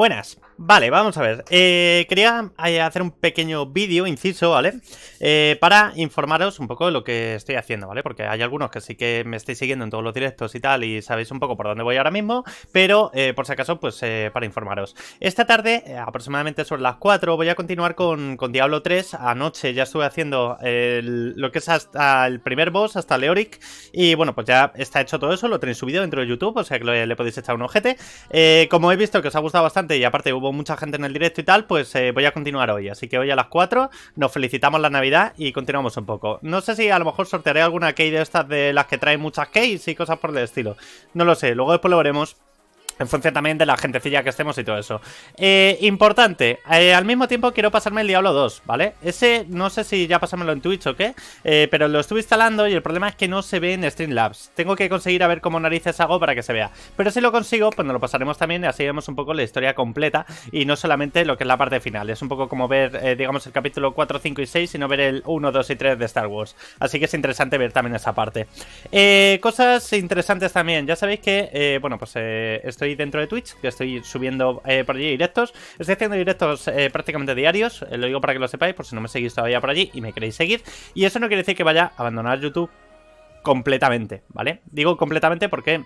Buenas, vale, vamos a ver. Eh, quería eh, hacer un pequeño vídeo, inciso, ¿vale? Eh, para informaros un poco de lo que estoy haciendo, ¿vale? Porque hay algunos que sí que me estáis siguiendo en todos los directos y tal y sabéis un poco por dónde voy ahora mismo, pero por si acaso, pues para informaros. Esta tarde, aproximadamente son las 4, voy a continuar con, Diablo 3. Anoche ya estuve haciendo lo que es hasta el primer boss, hasta Leoric, y bueno, pues ya está hecho todo eso, lo tenéis subido dentro de YouTube, o sea que le, le podéis echar un ojete. como he visto que os ha gustado bastante, y aparte hubo mucha gente en el directo y tal, pues eh, voy a continuar hoy. Así que hoy a las 4 nos felicitamos la Navidad y continuamos un poco. No sé si a lo mejor sortearé alguna key de estas de las que trae muchas keys y cosas por el estilo. No lo sé, luego después lo veremos. En función también de la gentecilla que estemos y todo eso. Eh, importante, eh, al mismo tiempo quiero pasarme el Diablo 2, ¿vale? Ese, no sé si ya pasármelo en Twitch o qué, eh, pero lo estuve instalando y el problema es que no se ve en Streamlabs. Tengo que conseguir a ver cómo narices hago para que se vea. Pero si lo consigo, pues nos lo pasaremos también y así vemos un poco la historia completa y no solamente lo que es la parte final. Es un poco como ver, digamos, el capítulo 4, 5 y 6 y no ver el 1, 2 y 3 de Star Wars. Así que es interesante ver también esa parte. cosas interesantes también, ya sabéis que, bueno, pues estoy dentro de Twitch, que estoy subiendo eh, por allí directos. Estoy haciendo directos eh, prácticamente diarios, eh, lo digo para que lo sepáis, por si no me seguís todavía por allí y me queréis seguir. Y eso no quiere decir que vaya a abandonar YouTube completamente, ¿vale? Digo completamente porque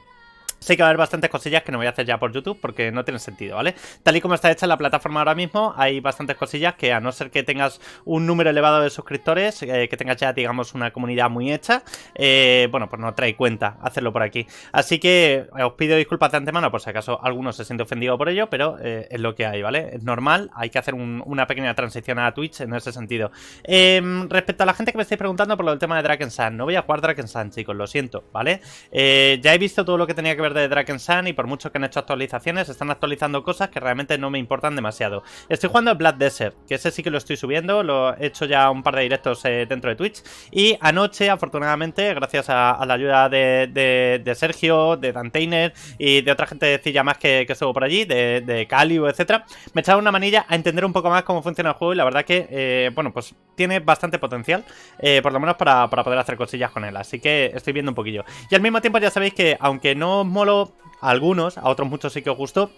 Sé que va a haber bastantes cosillas que no voy a hacer ya por YouTube porque no tiene sentido, ¿vale? Tal y como está hecha la plataforma ahora mismo, hay bastantes cosillas que a no ser que tengas un número elevado de suscriptores, eh, que tengas ya, digamos, una comunidad muy hecha, eh, bueno, pues no trae cuenta hacerlo por aquí. Así que eh, os pido disculpas de antemano por si acaso alguno se siente ofendido por ello, pero es lo que hay, ¿vale? Es normal, hay que hacer una pequeña transición a Twitch en ese sentido. Em, respecto a la gente que me estáis preguntando por lo del tema de Drakensan, no voy a jugar Drakensan, chicos, lo siento, ¿vale? ya he visto todo lo que tenía que ver de Sun y por mucho que han hecho actualizaciones, están actualizando cosas que realmente no me importan demasiado. Estoy jugando a Blood Desert, que ese sí que lo estoy subiendo, lo he hecho ya un par de directos eh, dentro de Twitch. Y anoche, afortunadamente, gracias a, la ayuda de, Sergio, de Danteiner y de otra gente gentecilla más que, que estuvo por allí, de, de etcétera, me echaba una manilla a entender un poco más cómo funciona el juego y la verdad que, eh, bueno, pues tiene bastante potencial, eh, por lo menos para, para poder hacer cosillas con él. Así que estoy viendo un poquillo. Y al mismo tiempo ya sabéis que, aunque no molo a algunos, a otros muchos sí que os gustó,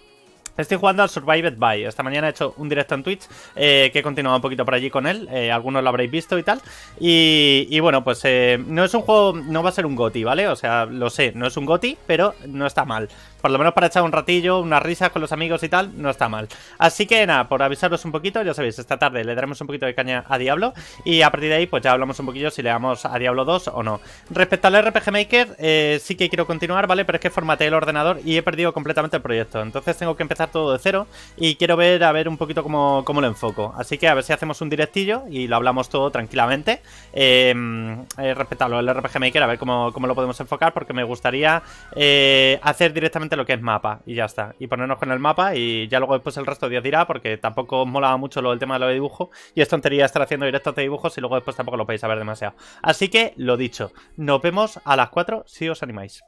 Estoy jugando al Survived By. Esta mañana he hecho un directo en Twitch, eh, que he continuado un poquito por allí con él. Eh, algunos lo habréis visto y tal. Y, bueno, pues eh, no es un juego, no va a ser un GOTI, ¿vale? O sea, lo sé, no es un GOTI, pero no está mal. Por lo menos para echar un ratillo, unas risas con los amigos y tal, no está mal. Así que nada, por avisaros un poquito, ya sabéis, esta tarde le daremos un poquito de caña a Diablo. Y a partir de ahí, pues ya hablamos un poquillo si le damos a Diablo 2 o no. Respecto al RPG Maker, sí que quiero continuar, ¿vale? Pero es que formateé el ordenador y he perdido completamente el proyecto. Entonces tengo que empezar todo de cero y quiero ver a ver un poquito cómo, lo enfoco. Así que a ver si hacemos un directillo y lo hablamos todo tranquilamente. Em, eh, respetarlo, el RPG Maker, a ver cómo, lo podemos enfocar, porque me gustaría eh, hacer directamente lo que es mapa y ya está. Y ponernos con el mapa y ya luego después el resto de Dios dirá, porque tampoco os molaba mucho lo, el tema de lo de dibujo y es tontería estar haciendo directos de dibujos y luego después tampoco lo podéis saber demasiado. Así que, lo dicho, nos vemos a las 4 si os animáis.